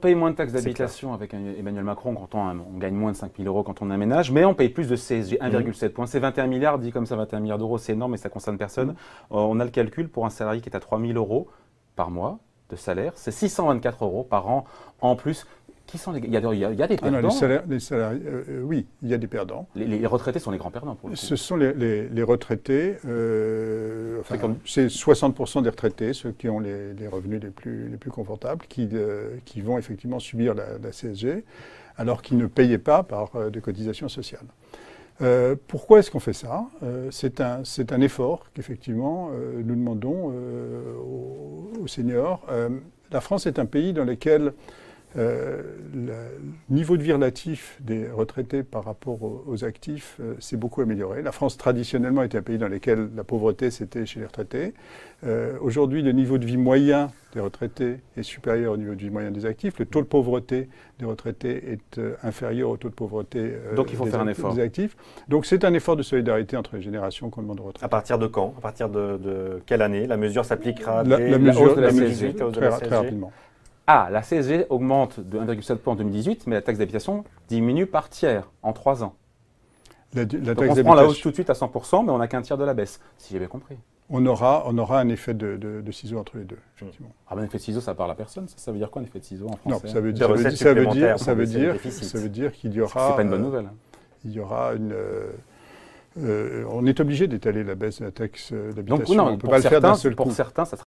On paye moins de taxes d'habitation avec Emmanuel Macron quand on, gagne moins de 5 000 euros quand on aménage, mais on paye plus de CSG, 1,7 point. points. C'est 21 milliards, dit comme ça, 21 milliards d'euros, c'est énorme, et ça concerne personne. Mhm. Euh, on a le calcul pour un salarié qui est à 3 000 euros par mois de salaire, c'est 624 euros par an en plus il, y a, des ah perdants. les euh, oui, il y a des perdants. Les, retraités sont les grands perdants pour le Ce sont les, retraités. Euh, c'est 60% des retraités, ceux qui ont les, revenus les plus, les plus confortables, qui, euh, qui vont effectivement subir la, CSG, alors qu'ils ne payaient pas par des cotisations sociales. pourquoi est-ce qu'on fait ça C'est un, un, effort qu'effectivement nous demandons aux, seniors. la France est un pays dans lequel euh, le niveau de vie relatif des retraités par rapport aux, actifs euh, s'est beaucoup amélioré. La France, traditionnellement, était un pays dans lequel la pauvreté, c'était chez les retraités. Euh, aujourd'hui, le niveau de vie moyen des retraités est supérieur au niveau de vie moyen des actifs. Le taux de pauvreté des retraités est inférieur au taux de pauvreté Donc, il faut faire un effort. actifs. Donc, c'est un effort de solidarité entre les générations qu'on demande aux retraités. À partir de quand À partir de, quelle année La mesure s'appliquera dès la, mesure, de la, très rapidement. Ah, la CSG augmente de 1,7 en 2018, mais la taxe d'habitation diminue par tiers en trois ans. on prend la hausse tout de suite à 100%, mais on n'a qu'un tiers de la baisse, si j'ai bien compris. On aura, on aura un effet de, ciseaux ciseau entre les deux, effectivement. Ah ben, un effet de ciseau, ça parle à personne. Ça, veut dire quoi, un effet de ciseau en français Non, ça veut, dire, ça veut, dire, ça veut dire, qu'il y aura... C'est pas une bonne nouvelle. Hein. il y aura une... Euh, euh, on est obligé d'étaler la baisse de la taxe euh, d'habitation. On ne peut pas le faire d'un seul certains, ça